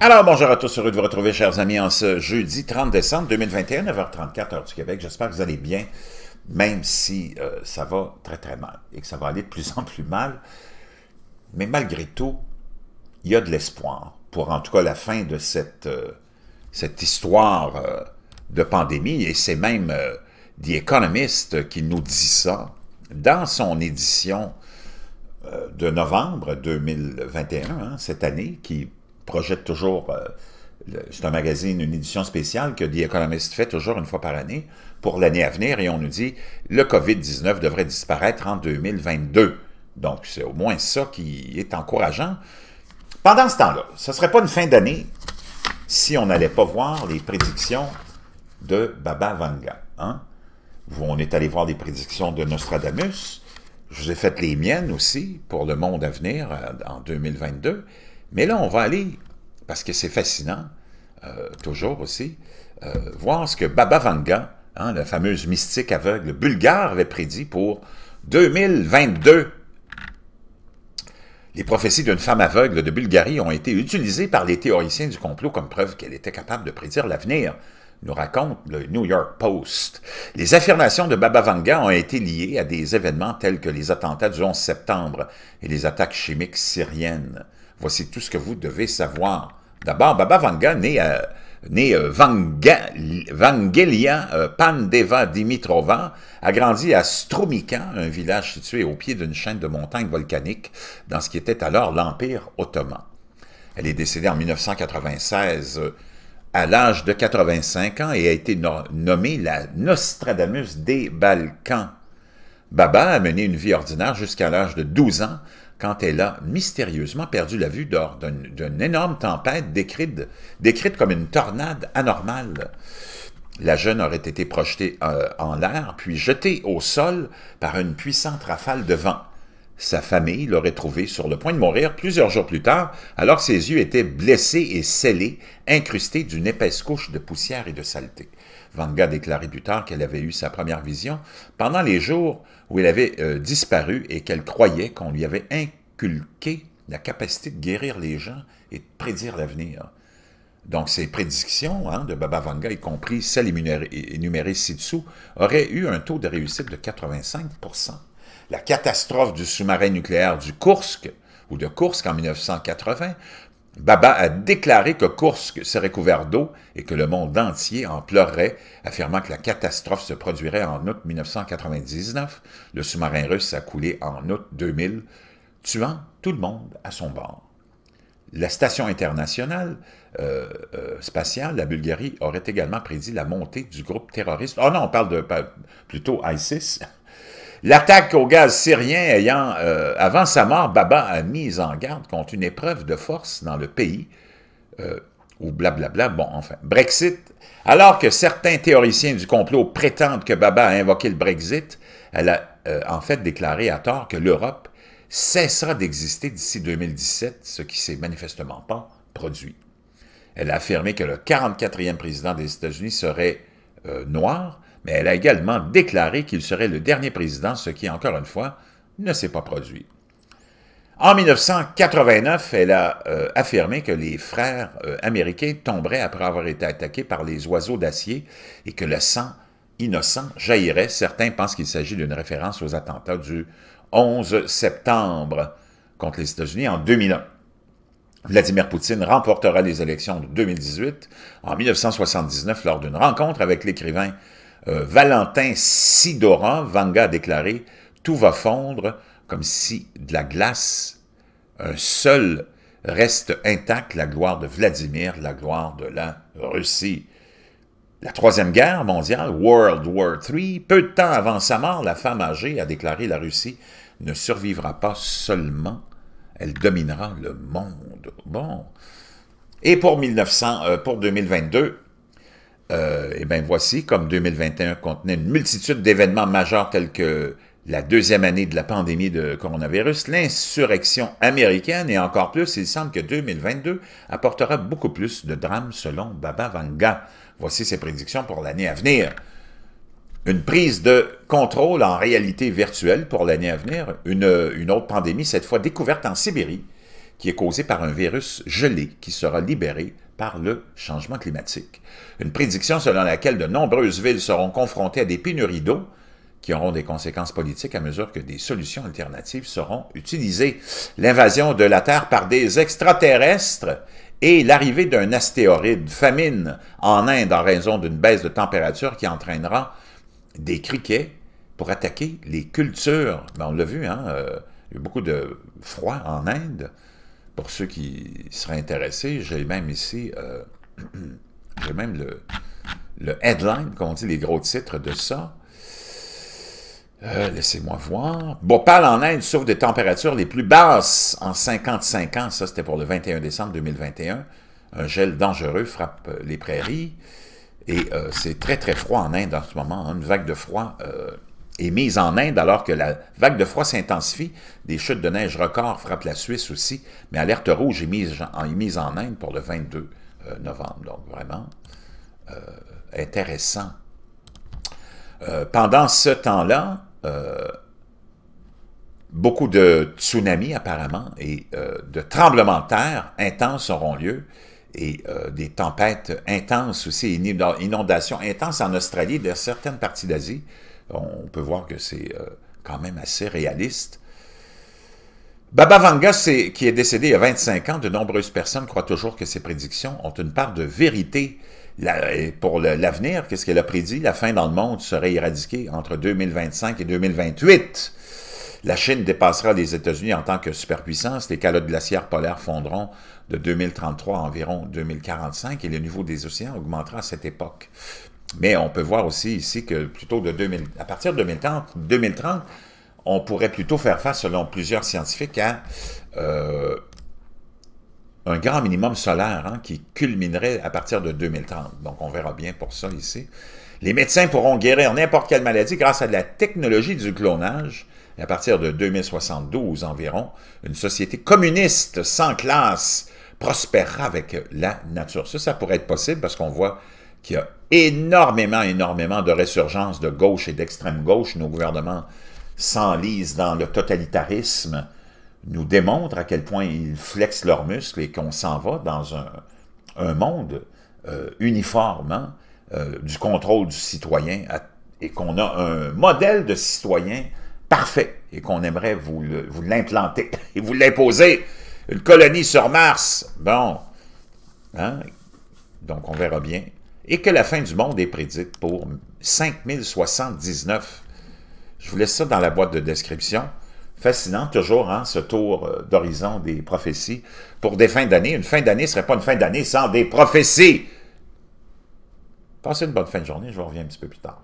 Alors, bonjour à tous, heureux de vous retrouver, chers amis, en ce jeudi 30 décembre 2021, 9h34, heure du Québec. J'espère que vous allez bien, même si euh, ça va très très mal et que ça va aller de plus en plus mal. Mais malgré tout, il y a de l'espoir pour en tout cas la fin de cette, euh, cette histoire euh, de pandémie. Et c'est même The Economist qui nous dit ça dans son édition de novembre 2021, hein, cette année, qui projette toujours. Euh, c'est un magazine, une édition spéciale que The Economist fait toujours une fois par année pour l'année à venir et on nous dit le COVID-19 devrait disparaître en 2022. Donc, c'est au moins ça qui est encourageant. Pendant ce temps-là, ce ne serait pas une fin d'année si on n'allait pas voir les prédictions de Baba Vanga. Hein? on est allé voir les prédictions de Nostradamus. Je vous ai fait les miennes aussi pour le monde à venir euh, en 2022. Mais là, on va aller, parce que c'est fascinant, euh, toujours aussi, euh, voir ce que Baba Vanga, hein, la fameuse mystique aveugle bulgare, avait prédit pour 2022. Les prophéties d'une femme aveugle de Bulgarie ont été utilisées par les théoriciens du complot comme preuve qu'elle était capable de prédire l'avenir, nous raconte le New York Post. Les affirmations de Baba Vanga ont été liées à des événements tels que les attentats du 11 septembre et les attaques chimiques syriennes. Voici tout ce que vous devez savoir. D'abord, Baba Vanga, né, euh, euh, Vangelia euh, Pandeva Dimitrova, a grandi à Strumika, un village situé au pied d'une chaîne de montagnes volcaniques dans ce qui était alors l'Empire ottoman. Elle est décédée en 1996 à l'âge de 85 ans et a été nommée la Nostradamus des Balkans. Baba a mené une vie ordinaire jusqu'à l'âge de 12 ans quand elle a mystérieusement perdu la vue d'or d'une énorme tempête décrite, décrite, comme une tornade anormale. La jeune aurait été projetée euh, en l'air, puis jetée au sol par une puissante rafale de vent. Sa famille l'aurait trouvé sur le point de mourir plusieurs jours plus tard, alors que ses yeux étaient blessés et scellés, incrustés d'une épaisse couche de poussière et de saleté. Vanga déclarait plus tard qu'elle avait eu sa première vision pendant les jours où il avait euh, disparu et qu'elle croyait qu'on lui avait inculqué la capacité de guérir les gens et de prédire l'avenir. Donc, ces prédictions hein, de Baba Vanga, y compris celles énumérées ci-dessous, auraient eu un taux de réussite de 85 la catastrophe du sous-marin nucléaire du Kursk, ou de Kursk en 1980, Baba a déclaré que Kursk serait couvert d'eau et que le monde entier en pleurerait, affirmant que la catastrophe se produirait en août 1999. Le sous-marin russe a coulé en août 2000, tuant tout le monde à son bord. La station internationale euh, euh, spatiale, la Bulgarie, aurait également prédit la montée du groupe terroriste. Oh non, on parle de, plutôt ISIS, L'attaque au gaz syrien ayant, euh, avant sa mort, Baba a mis en garde contre une épreuve de force dans le pays, euh, ou blablabla, bon, enfin, Brexit. Alors que certains théoriciens du complot prétendent que Baba a invoqué le Brexit, elle a euh, en fait déclaré à tort que l'Europe cessera d'exister d'ici 2017, ce qui s'est manifestement pas produit. Elle a affirmé que le 44e président des États-Unis serait euh, noir mais elle a également déclaré qu'il serait le dernier président, ce qui, encore une fois, ne s'est pas produit. En 1989, elle a euh, affirmé que les frères euh, américains tomberaient après avoir été attaqués par les oiseaux d'acier et que le sang innocent jaillirait. Certains pensent qu'il s'agit d'une référence aux attentats du 11 septembre contre les États-Unis en 2001. Vladimir Poutine remportera les élections de 2018 en 1979 lors d'une rencontre avec l'écrivain euh, Valentin Sidora, Vanga a déclaré « Tout va fondre comme si de la glace, un seul reste intact, la gloire de Vladimir, la gloire de la Russie. » La Troisième Guerre mondiale, World War III, peu de temps avant sa mort, la femme âgée a déclaré « La Russie ne survivra pas seulement, elle dominera le monde. » Bon. Et pour, 1900, euh, pour 2022, euh, et bien voici, comme 2021 contenait une multitude d'événements majeurs tels que la deuxième année de la pandémie de coronavirus, l'insurrection américaine et encore plus, il semble que 2022 apportera beaucoup plus de drames selon Baba Vanga. Voici ses prédictions pour l'année à venir. Une prise de contrôle en réalité virtuelle pour l'année à venir, une autre pandémie, cette fois découverte en Sibérie, qui est causé par un virus gelé qui sera libéré par le changement climatique. Une prédiction selon laquelle de nombreuses villes seront confrontées à des pénuries d'eau qui auront des conséquences politiques à mesure que des solutions alternatives seront utilisées. L'invasion de la Terre par des extraterrestres et l'arrivée d'un astéroïde famine en Inde en raison d'une baisse de température qui entraînera des criquets pour attaquer les cultures. Ben, on l'a vu, hein, euh, il y a eu beaucoup de froid en Inde pour ceux qui seraient intéressés, j'ai même ici, euh, j'ai même le, headline, headline, on dit, les gros titres de ça. Euh, laissez-moi voir. Bhopal en Inde souffre des températures les plus basses en 55 ans. Ça, c'était pour le 21 décembre 2021. Un gel dangereux frappe euh, les prairies. Et c'est très, très froid en Inde en ce moment. une vague de froid est mise en Inde alors que la vague de froid s'intensifie. Des chutes de neige records frappent la Suisse aussi, mais alerte rouge est mise en, Inde pour le 22 euh, novembre. Donc vraiment euh, intéressant. Euh, pendant ce temps-là, beaucoup de tsunamis apparemment et de tremblements de terre intenses auront lieu et des tempêtes intenses aussi, inondations intenses en Australie et dans certaines parties d'Asie on peut voir que c'est euh, quand même assez réaliste. Baba Vanga, qui est décédé il y a 25 ans, de nombreuses personnes croient toujours que ses prédictions ont une part de vérité. pour l'avenir, qu'est-ce qu'elle a prédit? La fin dans le monde serait éradiquée entre 2025 et 2028. La Chine dépassera les États-Unis en tant que superpuissance. Les calottes glaciaires polaires fondront de 2033 à environ 2045 et le niveau des océans augmentera à cette époque. Mais on peut voir aussi ici que plutôt de 2000, à partir de 2030, on pourrait plutôt faire face, selon plusieurs scientifiques, à euh, un grand minimum solaire hein, qui culminerait à partir de 2030. Donc, on verra bien pour ça ici. Les médecins pourront guérir n'importe quelle maladie grâce à de la technologie du clonage. Et à partir de 2072 environ, une société communiste sans classe prospérera avec la nature. Ça, ça pourrait être possible parce qu'on voit qu'il y a énormément, énormément de résurgences de gauche et d'extrême gauche. Nos gouvernements s'enlisent dans le totalitarisme, nous démontrent à quel point ils flexent leurs muscles et qu'on s'en va dans un, monde euh, uniforme euh, du contrôle du citoyen et qu'on a un modèle de citoyen parfait et qu'on aimerait vous l'implanter et vous l'imposer. Une colonie sur Mars, bon, hein? donc on verra bien et que la fin du monde est prédite pour 5079. Je vous laisse ça dans la boîte de description. Fascinant, toujours, en hein, ce tour euh, d'horizon des prophéties pour des fins d'année. Une fin d'année ne serait pas une fin d'année sans des prophéties. Passez une bonne fin de journée, je vous reviens un petit peu plus tard.